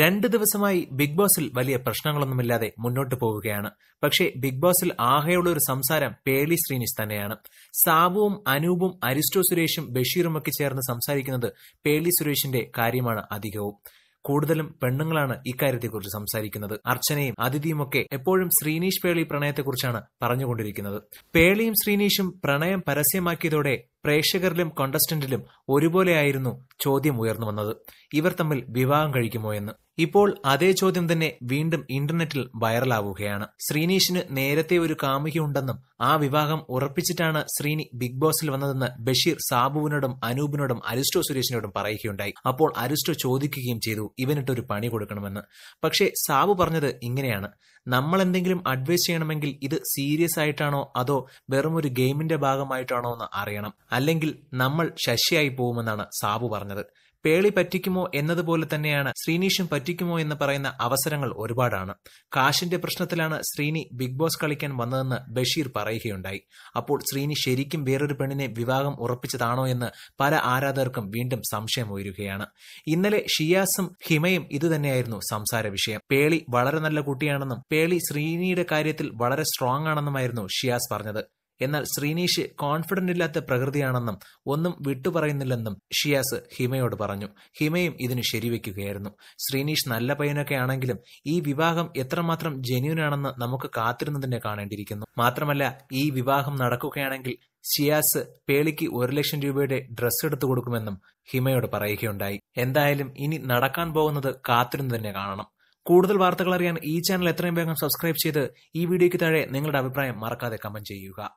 രണ്ട് ദിവസമായി ബിഗ് ബോസിൽ വലിയ പ്രശ്നങ്ങളൊന്നുമില്ലാതെ മുന്നോട്ട് പോവുകയാണ് പക്ഷേ ബിഗ് ബോസിൽ ആകെയുള്ള ഒരു സംസാരം പേളി ശ്രീനിഷ് തന്നെയാണ് സാബുവും അനൂപും അരിസ്റ്റോ സുരേഷും ബഷീറും ഒക്കെ ചേർന്ന് സംസാരിക്കുന്നത് പേളി സുരേഷിന്റെ കാര്യമാണ് അധികവും കൂടുതലും പെണ്ണുങ്ങളാണ് ഇക്കാര്യത്തെക്കുറിച്ച് സംസാരിക്കുന്നത് അർച്ചനയും ഒക്കെ എപ്പോഴും ശ്രീനീഷ് പേളി പ്രണയത്തെക്കുറിച്ചാണ് പറഞ്ഞുകൊണ്ടിരിക്കുന്നത് പേളിയും ശ്രീനീഷും പ്രണയം പരസ്യമാക്കിയതോടെ പ്രേക്ഷകരിലും കോണ്ടസ്റ്റന്റിലും ഒരുപോലെയായിരുന്നു ചോദ്യം ഉയർന്നു വന്നത് ഇവർ തമ്മിൽ വിവാഹം കഴിക്കുമോ എന്ന് ഇപ്പോൾ അതേ ചോദ്യം തന്നെ വീണ്ടും ഇന്റർനെറ്റിൽ വൈറലാവുകയാണ് ശ്രീനീഷിന് നേരത്തെ ഒരു കാമുകിയുണ്ടെന്നും ആ വിവാഹം ഉറപ്പിച്ചിട്ടാണ് ശ്രീനി ബിഗ് ബോസിൽ വന്നതെന്ന് ബഷീർ സാബുവിനോടും അനൂപിനോടും അരിസ്റ്റോ സുരേഷിനോടും പറയുകയുണ്ടായി അപ്പോൾ അരിസ്റ്റോ ചോദിക്കുകയും ചെയ്തു ഇവനിട്ടൊരു പണി കൊടുക്കണമെന്ന് പക്ഷേ സാബു പറഞ്ഞത് ഇങ്ങനെയാണ് നമ്മൾ എന്തെങ്കിലും അഡ്വൈസ് ചെയ്യണമെങ്കിൽ ഇത് സീരിയസ് ആയിട്ടാണോ അതോ വെറും ഒരു ഗെയിമിന്റെ ഭാഗമായിട്ടാണോ എന്ന് അറിയണം അല്ലെങ്കിൽ നമ്മൾ ശശിയായി പോകുമെന്നാണ് സാബു പറഞ്ഞത് പേളി പറ്റിക്കുമോ എന്നതുപോലെ തന്നെയാണ് ശ്രീനീഷും പറ്റിക്കുമോ എന്ന് പറയുന്ന അവസരങ്ങൾ ഒരുപാടാണ് കാശിന്റെ പ്രശ്നത്തിലാണ് ശ്രീനി ബിഗ് ബോസ് കളിക്കാൻ വന്നതെന്ന് ബഷീർ പറയുകയുണ്ടായി അപ്പോൾ ശ്രീനി ശരിക്കും വേറൊരു പെണ്ണിനെ വിവാഹം ഉറപ്പിച്ചതാണോ എന്ന് പല ആരാധകർക്കും വീണ്ടും സംശയം ഉയരുകയാണ് ഇന്നലെ ഷിയാസും ഹിമയും ഇതുതന്നെയായിരുന്നു സംസാര വിഷയം പേളി വളരെ നല്ല കുട്ടിയാണെന്നും പേളി ശ്രീനിയുടെ കാര്യത്തിൽ വളരെ സ്ട്രോങ് ആണെന്നുമായിരുന്നു ഷിയാസ് പറഞ്ഞത് എന്നാൽ ശ്രീനീഷ് കോൺഫിഡന്റ് ഇല്ലാത്ത പ്രകൃതിയാണെന്നും ഒന്നും വിട്ടുപറയുന്നില്ലെന്നും ഷിയാസ് ഹിമയോട് പറഞ്ഞു ഹിമയും ഇതിന് ശരിവെക്കുകയായിരുന്നു ശ്രീനീഷ് നല്ല പയ്യനൊക്കെ ആണെങ്കിലും ഈ വിവാഹം എത്രമാത്രം ആണെന്ന് നമുക്ക് കാത്തിരുന്നതിനെ കാണേണ്ടിയിരിക്കുന്നു മാത്രമല്ല ഈ വിവാഹം നടക്കുകയാണെങ്കിൽ ഷിയാസ് പേളിക്ക് ഒരു ലക്ഷം രൂപയുടെ ഡ്രസ്സ് എടുത്തു കൊടുക്കുമെന്നും ഹിമയോട് പറയുകയുണ്ടായി എന്തായാലും ഇനി നടക്കാൻ പോകുന്നത് കാത്തിരുന്നു തന്നെ കാണണം കൂടുതൽ വാർത്തകൾ അറിയാൻ ഈ ചാനൽ എത്രയും വേഗം സബ്സ്ക്രൈബ് ചെയ്ത് ഈ വീഡിയോയ്ക്ക് താഴെ നിങ്ങളുടെ അഭിപ്രായം മറക്കാതെ കമന്റ് ചെയ്യുക